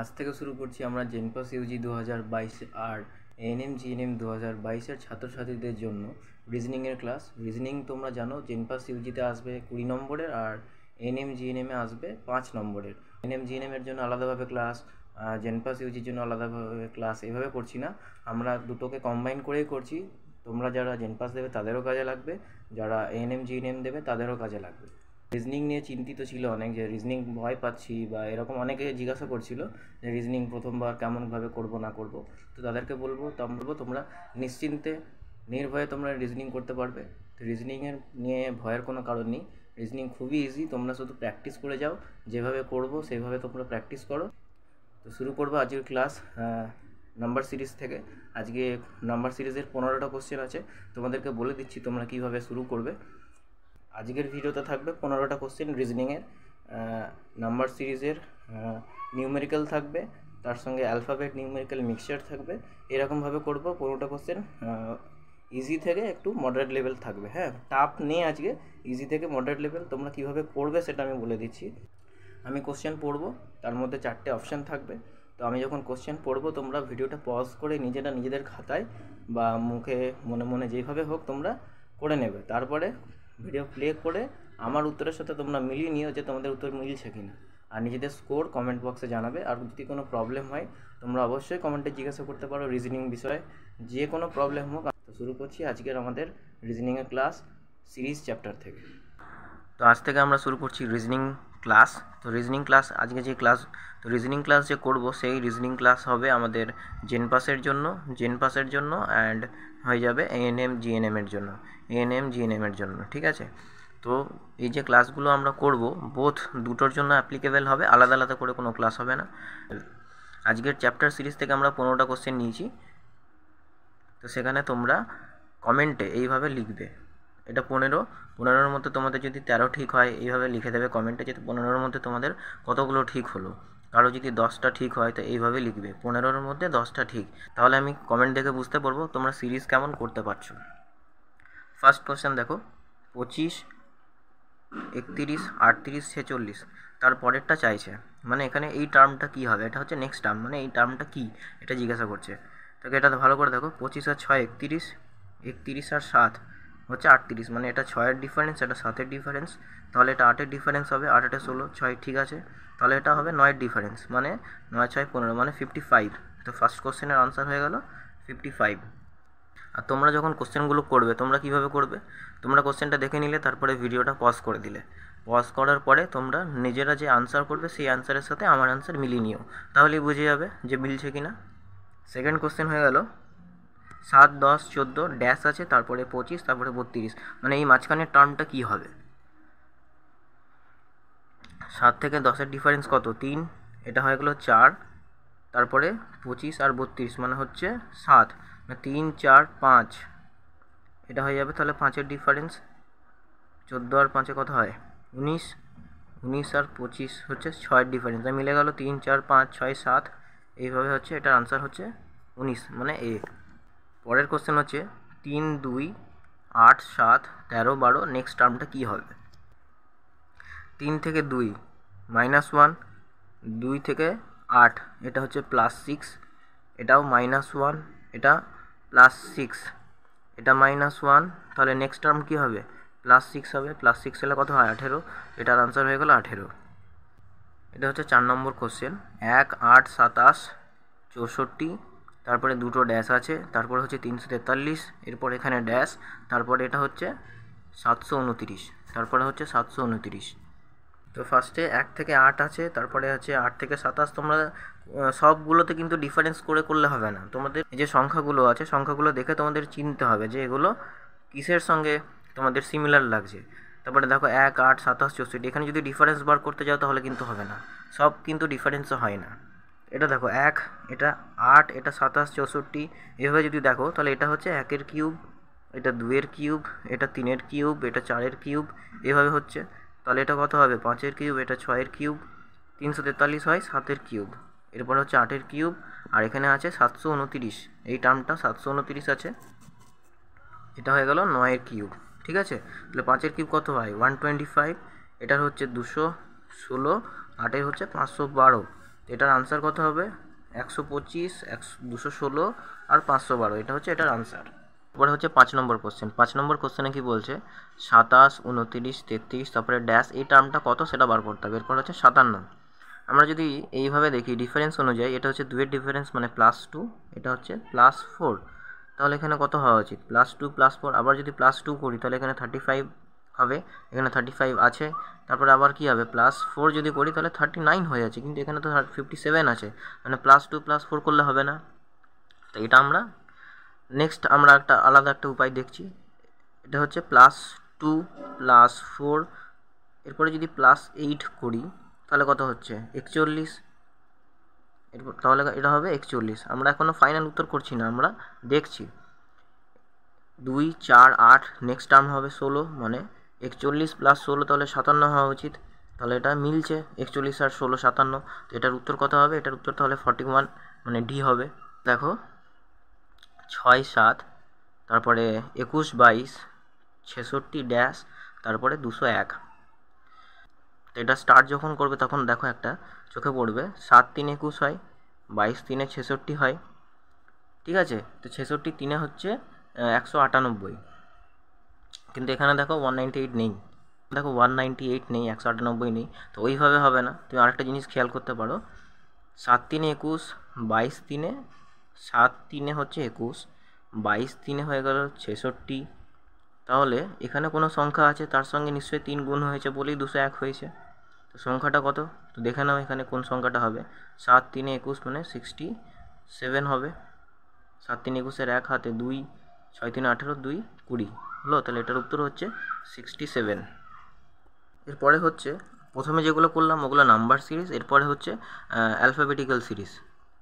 আজ থেকে শুরু করছি আমরা জেনপাস ইউজি দু হাজার বাইশ আর এএনএম জিএনএম দু হাজার বাইশের ছাত্রছাত্রীদের জন্য রিজনিংয়ের ক্লাস রিজনিং তোমরা জানো জেনপাস ইউজিতে আসবে কুড়ি নম্বরের আর এনএম জিএনএমে আসবে পাঁচ নম্বরের এনএম জিএনএমের জন্য আলাদাভাবে ক্লাস জেনপাস ইউজির জন্য আলাদাভাবে ক্লাস এভাবে করছি না আমরা দুটোকে কম্বাইন করেই করছি তোমরা যারা জেনপাস দেবে তাদেরও কাজে লাগবে যারা এএনএম জিএনএম দেবে তাদেরও কাজে লাগবে রিজনিং নিয়ে চিন্তিত ছিল অনেক যে রিজনিং ভয় পাচ্ছি বা এরকম অনেকে জিজ্ঞাসা করছিল যে রিজনিং প্রথমবার কেমনভাবে করব না করব তো তাদেরকে বলবো বলবো তোমরা নিশ্চিন্তে নির্ভয়ে তোমরা রিজনিং করতে পারবে তো রিজনিংয়ের নিয়ে ভয়ের কোনো কারণ নেই রিজনিং খুবই ইজি তোমরা শুধু প্র্যাকটিস করে যাও যেভাবে করব সেভাবে তোমরা প্র্যাকটিস করো তো শুরু করবো আজকের ক্লাস নাম্বার সিরিজ থেকে আজকে নাম্বার সিরিজের পনেরোটা কোশ্চেন আছে তোমাদেরকে বলে দিচ্ছি তোমরা কিভাবে শুরু করবে আজকের ভিডিওতে থাকবে পনেরোটা কোশ্চেন রিজনিংয়ের নাম্বার সিরিজের নিউমেরিক্যাল থাকবে তার সঙ্গে অ্যালফাবেট নিউমেরিক্যাল মিক্সচার থাকবে এরকমভাবে করব পনেরোটা কোশ্চেন ইজি থেকে একটু মডারেট লেভেল থাকবে হ্যাঁ টাপ নেই আজকে ইজি থেকে মডারেট লেভেল তোমরা কিভাবে পড়বে সেটা আমি বলে দিচ্ছি আমি কোশ্চেন পড়বো তার মধ্যে চারটে অপশান থাকবে তো আমি যখন কোশ্চেন পড়বো তোমরা ভিডিওটা পজ করে নিজেরা নিজেদের খাতায় বা মুখে মনে মনে যেভাবে হোক তোমরা করে নেবে তারপরে ভিডিও প্লে করে আমার উত্তরের সাথে তোমরা মিলিয়ে নিও যে তোমাদের উত্তর মিলছে কি না আর নিজেদের স্কোর কমেন্ট বক্সে জানাবে আর যদি কোনো প্রবলেম হয় তোমরা অবশ্যই কমেন্টে জিজ্ঞাসা করতে পারো রিজনিং বিষয়ে যে কোনো প্রবলেম হোক তো শুরু করছি আজকের আমাদের রিজনিংয়ের ক্লাস সিরিজ চ্যাপ্টার থেকে তো আজ থেকে আমরা শুরু করছি রিজনিং ক্লাস তো রিজনিং ক্লাস আজকে যে ক্লাস তো রিজনিং ক্লাস যে করবো সেই রিজনিং ক্লাস হবে আমাদের জেন পাসের জন্য জেন পাসের জন্য অ্যান্ড হয়ে যাবে এএনএম জিএনএমের জন্য এএনএম জিএনএমের জন্য ঠিক আছে তো এই যে ক্লাসগুলো আমরা করব বোথ দুটোর জন্য অ্যাপ্লিকেবেল হবে আলাদা আলাদা করে কোনো ক্লাস হবে না আজকের চ্যাপ্টার সিরিজ থেকে আমরা পনেরোটা কোশ্চেন নিয়েছি তো সেখানে তোমরা কমেন্টে এইভাবে লিখবে এটা পনেরো পনেরোর মধ্যে তোমাদের যদি তেরো ঠিক হয় এইভাবে লিখে দেবে কমেন্টে যে পনেরোর মধ্যে তোমাদের কতগুলো ঠিক হলো কারো যদি দশটা ঠিক হয় তো এইভাবে লিখবে পনেরোর মধ্যে দশটা ঠিক তাহলে আমি কমেন্ট দেখে বুঝতে পারবো তোমরা সিরিজ কেমন করতে পারছো ফার্স্ট কোয়েশ্চেন দেখো পঁচিশ একত্রিশ আটত্রিশ ছেচল্লিশ তার পরেরটা চাইছে মানে এখানে এই টার্মটা কি হবে এটা হচ্ছে নেক্সট টার্ম মানে এই টার্মটা কি এটা জিজ্ঞাসা করছে তোকে এটা ভালো করে দেখো পঁচিশ আর ছয় একত্রিশ একত্রিশ আর সাত হচ্ছে আটত্রিশ মানে এটা ছয়ের ডিফারেন্স এটা সাতের ডিফারেন্স তাহলে এটা আটের ডিফারেন্স হবে আট আটে ষোলো ছয় ঠিক আছে তাহলে এটা হবে নয়ের ডিফারেন্স মানে নয় ছয় পনেরো মানে ফিফটি ফাইভ তো ফার্স্ট কোশ্চেনের আনসার হয়ে গেল ফিফটি ফাইভ আর তোমরা যখন কোশ্চেনগুলো করবে তোমরা কিভাবে করবে তোমরা কোশ্চেনটা দেখে নিলে তারপরে ভিডিওটা পজ করে দিলে পজ করার পরে তোমরা নিজেরা যে আনসার করবে সেই আনসারের সাথে আমার আনসার মিলিয়ে নিও তাহলেই বুঝে যাবে যে মিলছে কি না সেকেন্ড কোশ্চেন হয়ে গেল সাত দশ চোদ্দো ড্যাশ আছে তারপরে পঁচিশ তারপরে বত্রিশ মানে এই মাঝখানের টার্মটা কি হবে সাত থেকে দশের ডিফারেন্স কত তিন এটা হয়ে গেলো চার তারপরে পঁচিশ আর বত্রিশ মানে হচ্ছে সাত মানে তিন চার পাঁচ এটা হয়ে যাবে তাহলে পাঁচের ডিফারেন্স চোদ্দো আর পাঁচে কত হয় উনিশ উনিশ আর পঁচিশ হচ্ছে ছয়ের ডিফারেন্স মিলে গেল তিন চার পাঁচ ছয় সাত এইভাবে হচ্ছে এটার আনসার হচ্ছে উনিশ মানে এ পরের কোশ্চেন হচ্ছে তিন দুই আট সাত তেরো বারো নেক্সট টার্মটা কী হবে তিন থেকে দুই মাইনাস ওয়ান দুই থেকে আট এটা হচ্ছে প্লাস সিক্স এটাও মাইনাস ওয়ান এটা প্লাস সিক্স এটা মাইনাস ওয়ান তাহলে নেক্সট টার্ম কী হবে প্লাস সিক্স হবে প্লাস সিক্স হলে কত হয় আঠেরো এটার আনসার হয়ে গেল আঠেরো এটা হচ্ছে চার নম্বর কোশ্চেন এক আট সাতাশ চৌষট্টি তারপরে দুটো ড্যাশ আছে তারপরে হচ্ছে তিনশো তেতাল্লিশ এরপর এখানে ড্যাশ তারপরে এটা হচ্ছে সাতশো উনতিরিশ তারপরে হচ্ছে সাতশো উনতিরিশ তো ফার্স্টে এক থেকে আট আছে তারপরে আছে আট থেকে সাতাশ তোমরা সবগুলোতে কিন্তু ডিফারেন্স করে করলে হবে না তোমাদের যে সংখ্যাগুলো আছে সংখ্যাগুলো দেখে তোমাদের চিনতে হবে যে এগুলো কিসের সঙ্গে তোমাদের সিমিলার লাগছে তারপরে দেখো এক আট সাতাশ চৌষট্টি এখানে যদি ডিফারেন্স বার করতে যাও তাহলে কিন্তু হবে না সব কিন্তু ডিফারেন্স হয় না এটা দেখো এক এটা আট এটা সাতাশ চৌষট্টি এভাবে যদি দেখো তাহলে এটা হচ্ছে একের কিউব এটা দুয়ের কিউব এটা তিনের কিউব এটা চারের কিউব এভাবে হচ্ছে তাহলে এটা কত হবে পাঁচের কিউব এটা ছয়ের কিউব তিনশো তেতাল্লিশ হয় সাতের কিউব এরপর হচ্ছে আটের কিউব আর এখানে আছে সাতশো উনতিরিশ এই টার্মটা সাতশো উনতিরিশ আছে এটা হয়ে গেল নয়ের কিউব ঠিক আছে তাহলে পাঁচের কিউব কত হয় ওয়ান টোয়েন্টি ফাইভ এটার হচ্ছে দুশো ষোলো আটের হচ্ছে পাঁচশো বারো এটার আনসার কত হবে একশো পঁচিশ একশো দুশো ষোলো আর পাঁচশো বারো এটা হচ্ছে এটার আনসার এবার হচ্ছে পাঁচ নম্বর কোশ্চেন পাঁচ নম্বর কোশ্চেনে কি বলছে সাতাশ উনতিরিশ তেত্রিশ তারপরে ড্যাশ এই টার্মটা কত সেটা বার করতে হবে এরপর হচ্ছে সাতান্ন আমরা যদি এইভাবে দেখি ডিফারেন্স অনুযায়ী এটা হচ্ছে দুয়ের ডিফারেন্স মানে প্লাস টু এটা হচ্ছে প্লাস ফোর তাহলে এখানে কত হওয়া উচিত প্লাস টু প্লাস ফোর আবার যদি প্লাস টু করি তাহলে এখানে থার্টি ফাইভ হবে এখানে থার্টি ফাইভ আছে তারপরে আবার কি হবে প্লাস ফোর যদি করি তাহলে থার্টি নাইন হয়ে যাচ্ছে কিন্তু এখানে তো ফিফটি সেভেন আছে মানে প্লাস টু প্লাস ফোর করলে হবে না তো এটা আমরা নেক্সট আমরা একটা আলাদা একটা উপায় দেখছি এটা হচ্ছে প্লাস টু প্লাস ফোর এরপরে যদি প্লাস এইট করি তাহলে কত হচ্ছে একচল্লিশ এরপর তাহলে এটা হবে একচল্লিশ আমরা এখনও ফাইনাল উত্তর করছি না আমরা দেখছি দুই চার আট নেক্সট টার্ম হবে ষোলো মানে একচল্লিশ প্লাস ষোলো তাহলে সাতান্ন হওয়া উচিত তাহলে এটা মিলছে একচল্লিশ আর ষোলো সাতান্ন তো এটার উত্তর কত হবে এটার উত্তর তাহলে ফর্টি ওয়ান মানে ডি হবে দেখো ছয় সাত তারপরে একুশ বাইশ ছেষট্টি ড্যাশ তারপরে দুশো এক তো এটা স্টার্ট যখন করবে তখন দেখো একটা চোখে পড়বে সাত তিন একুশ হয় বাইশ তিনে ছেষট্টি হয় ঠিক আছে তো ছেষট্টি তিনে হচ্ছে একশো আটানব্বই কিন্তু এখানে দেখো ওয়ান নাইনটি এইট নেই দেখো ওয়ান নাইনটি এইট নেই একশো আটানব্বই নেই তো ওইভাবে হবে না তুমি আরেকটা জিনিস খেয়াল করতে পারো সাত তিনে একুশ বাইশ তিনে সাত তিনে হচ্ছে একুশ বাইশ তিনে হয়ে গেল ছেষট্টি তাহলে এখানে কোনো সংখ্যা আছে তার সঙ্গে নিশ্চয়ই তিন গুণ হয়েছে বলেই দুশো এক হয়েছে তো সংখ্যাটা কত তো দেখে নাও এখানে কোন সংখ্যাটা হবে সাত তিনে একুশ মানে সিক্সটি সেভেন হবে সাত তিন একুশের এক হাতে দুই ছয় তিন আঠেরো দুই কুড়ি হলো তাহলে এটার উত্তর হচ্ছে সিক্সটি সেভেন এরপরে হচ্ছে প্রথমে যেগুলো করলাম ওগুলো নাম্বার সিরিজ এরপরে হচ্ছে অ্যালফাবেটিক্যাল সিরিজ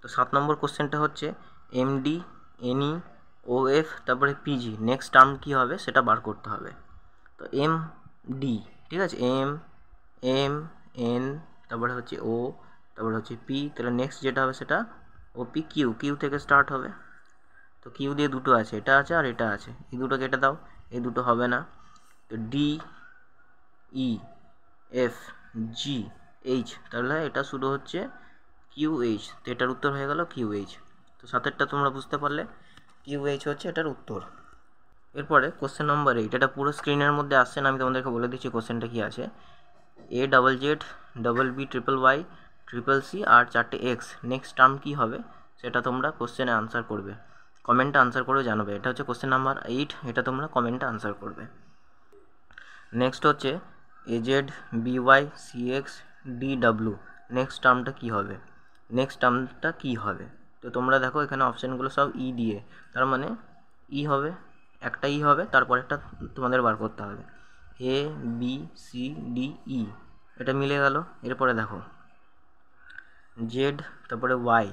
তো সাত নম্বর কোশ্চেনটা হচ্ছে এমডি এনই ও এফ তারপরে পিজি নেক্সট টার্ম কী হবে সেটা বার করতে হবে তো এম ডি ঠিক আছে এম এম এন তারপরে হচ্ছে ও তারপরে হচ্ছে পি তাহলে নেক্সট যেটা হবে সেটা ও পি কিউ কিউ থেকে স্টার্ট হবে তো কিউ দিয়ে দুটো আছে এটা আছে আর এটা আছে এই দুটো কেটে দাও এই দুটো হবে না তো D E F G H তাহলে এটা শুরু হচ্ছে কিউ এইচ তো এটার উত্তর হয়ে গেল কিউ এইচ তো সাতেরটা তোমরা বুঝতে পারলে কিউ এইচ হচ্ছে এটার উত্তর এরপরে কোশ্চেন নম্বর এইট এটা পুরো স্ক্রিনের মধ্যে আসছে না আমি তোমাদেরকে বলে দিচ্ছি কোশ্চেনটা কী আছে A double Z double B triple Y triple C আর চারটে এক্স নেক্সট টার্ম কী হবে সেটা তোমরা কোশ্চেনে আনসার করবে কমেন্টে আনসার করে জানাবে এটা হচ্ছে কোশ্চেন নাম্বার এইট এটা তোমরা কমেন্টে আনসার করবে নেক্সট হচ্ছে AZ BY CX DW next টার্মটা কী হবে নেক্সট টার্মটা কী হবে তো তোমরা দেখো এখানে অপশানগুলো সব ই e দিয়ে তার মানে ই e হবে একটা ই e হবে তারপর একটা তোমাদের বার করতে হবে A B C D E এটা মিলে গেল এরপরে দেখো জেড তারপরে ওয়াই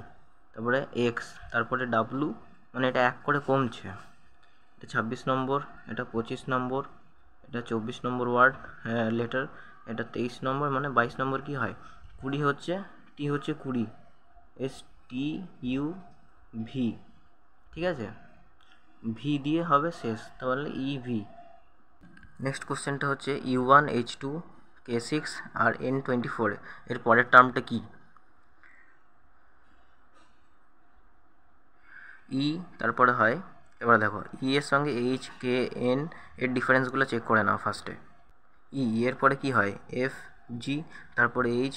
তারপরে এক্স তারপরে ডাব্লু মানে এটা এক করে কমছে এটা ছাব্বিশ নম্বর এটা পঁচিশ নম্বর এটা চব্বিশ নম্বর ওয়ার্ড লেটার হ্যাঁ, এটা তেইশ নম্বর মানে বাইশ নম্বর কি হয় কুড়ি হচ্ছে টি হচ্ছে কুড়ি এস টি ইউ ভি ঠিক আছে ভি দিয়ে হবে শেষ তাহলে ই ভি নেক্সট কোশ্চেনটা হচ্ছে U one H two K six R N twenty four এর পরের টার্মটা কী ই তারপরে হয় এবার দেখো ই এর সঙ্গে এইচ কে এন এর ডিফারেন্সগুলো চেক করে নাও ফার্স্টে ই এর পরে কি হয় এফ জি তারপরে এইচ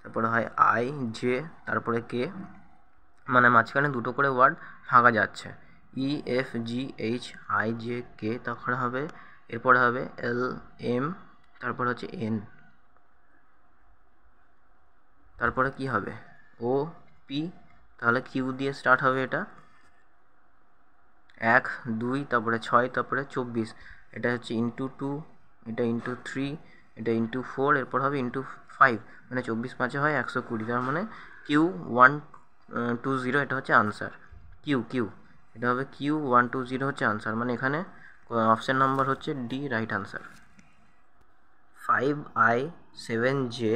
তারপরে হয় আই জে তারপরে কে মানে মাঝখানে দুটো করে ওয়ার্ড ফাঁকা যাচ্ছে E F G H I J K তখন হবে এরপরে হবে এল এম তারপর হচ্ছে এন তারপরে কি হবে ও পি তাহলে কিউ দিয়ে স্টার্ট হবে এটা এক দুই তারপরে ছয় তারপরে চব্বিশ এটা হচ্ছে ইন্টু টু এটা ইন্টু থ্রি এটা ইন্টু ফোর এরপর হবে ইন্টু ফাইভ মানে চব্বিশ পাঁচে হয় একশো কুড়ি তার মানে কিউ ওয়ান টু জিরো এটা হচ্ছে আনসার কিউ কিউ এটা হবে কিউ ওয়ান টু জিরো হচ্ছে আনসার মানে এখানে অপশান নাম্বার হচ্ছে D right answer five I seven J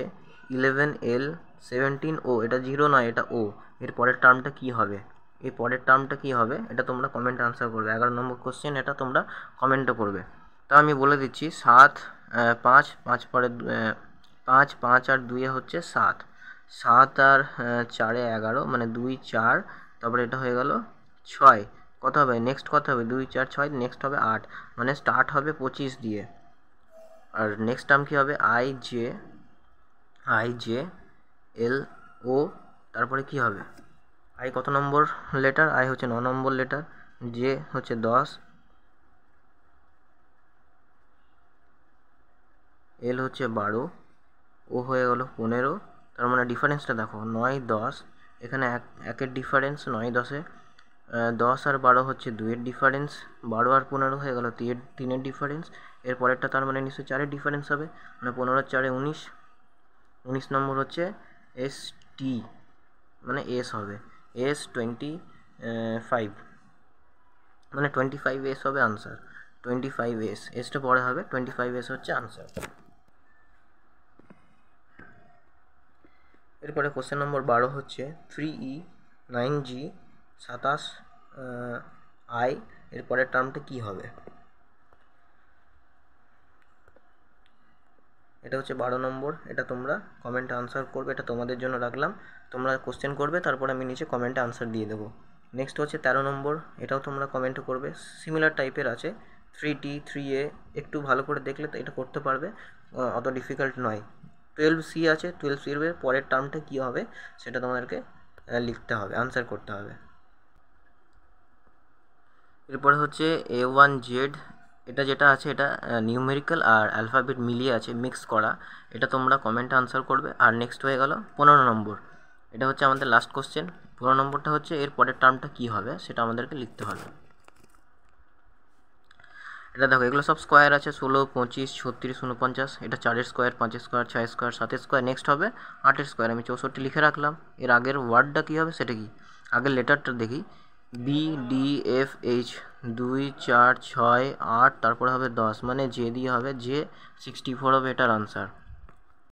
eleven L seventeen O এটা জিরো নয় এটা ও এর পরের টার্মটা কি হবে এই পরের টার্মটা কি হবে এটা তোমরা কমেন্ট আনসার করবে এগারো নম্বর কোশ্চেন এটা তোমরা কমেন্টও করবে তা আমি বলে দিচ্ছি সাত পাঁচ পাঁচ পরে পাঁচ পাঁচ আর দুইয়ে হচ্ছে সাত সাত আর চারে এগারো মানে দুই চার তারপরে এটা হয়ে গেল ছয় কত হবে নেক্সট কত হবে দুই চার ছয় নেক্সট হবে আট মানে স্টার্ট হবে পঁচিশ দিয়ে আর নেক্সট টার্ম কী হবে I J I J L O তারপরে কি হবে আই কত নম্বর লেটার আই হচ্ছে ন নম্বর লেটার জে হচ্ছে দশ এল হচ্ছে বারো ও হয়ে গেল পনেরো তার মানে ডিফারেন্সটা দেখো নয় দশ এখানে এক একের ডিফারেন্স নয় দশে দশ আর বারো হচ্ছে দুয়ের ডিফারেন্স বারো আর পনেরো হয়ে গেল তিনের তিনের ডিফারেন্স এর পরেরটা তার মানে নিশ্চয়ই চারের ডিফারেন্স হবে মানে পনেরো চারে উনিশ উনিশ নম্বর হচ্ছে এস টি মানে এস হবে এস টোয়েন্টি ফাইভ মানে টোয়েন্টি ফাইভ এস হবে আনসার টোয়েন্টি ফাইভ এস এসটা পরে হবে টোয়েন্টি ফাইভ এস হচ্ছে আনসার এরপরে কোশ্চেন নম্বর বারো হচ্ছে থ্রি ই নাইন জি সাতাশ আই এরপরের টার্মটা কী হবে এটা হচ্ছে বারো নম্বর এটা তোমরা কমেন্ট আনসার করবে এটা তোমাদের জন্য রাখলাম তোমরা কোশ্চেন করবে তারপর আমি নিচে কমেন্টে আনসার দিয়ে দেবো নেক্সট হচ্ছে তেরো নম্বর এটাও তোমরা কমেন্ট করবে সিমিলার টাইপের আছে থ্রি টি থ্রি এ একটু ভালো করে দেখলে তো এটা করতে পারবে অত ডিফিকাল্ট নয় টুয়েলভ সি আছে টুয়েলভ সি এর পরের টার্মটা কী হবে সেটা তোমাদেরকে লিখতে হবে আনসার করতে হবে এরপরে হচ্ছে এ ওয়ান জেড এটা যেটা আছে এটা নিউমেরিক্যাল আর অ্যালফাবেট মিলিয়ে আছে মিক্স করা এটা তোমরা কমেন্টে আনসার করবে আর নেক্সট হয়ে গেল পনেরো নম্বর এটা হচ্ছে আমাদের লাস্ট কোশ্চেন পনেরো নম্বরটা হচ্ছে এর পরের টার্মটা কি হবে সেটা আমাদেরকে লিখতে হবে এটা দেখো এগুলো সব স্কোয়ার আছে ষোলো পঁচিশ ছত্রিশ উনপঞ্চাশ এটা চারের স্কোয়ার পাঁচের স্কোয়ার ছয় স্কোয়ার সাতের স্কোয়ার নেক্সট হবে আটের স্কোয়ার আমি চৌষট্টি লিখে রাখলাম এর আগের ওয়ার্ডটা কী হবে সেটা কি আগের লেটারটা দেখি বি ডি এফ এইচ দুই চার ছয় আট তারপরে হবে দশ মানে জে দিয়ে হবে জে সিক্সটি ফোর হবে এটার আনসার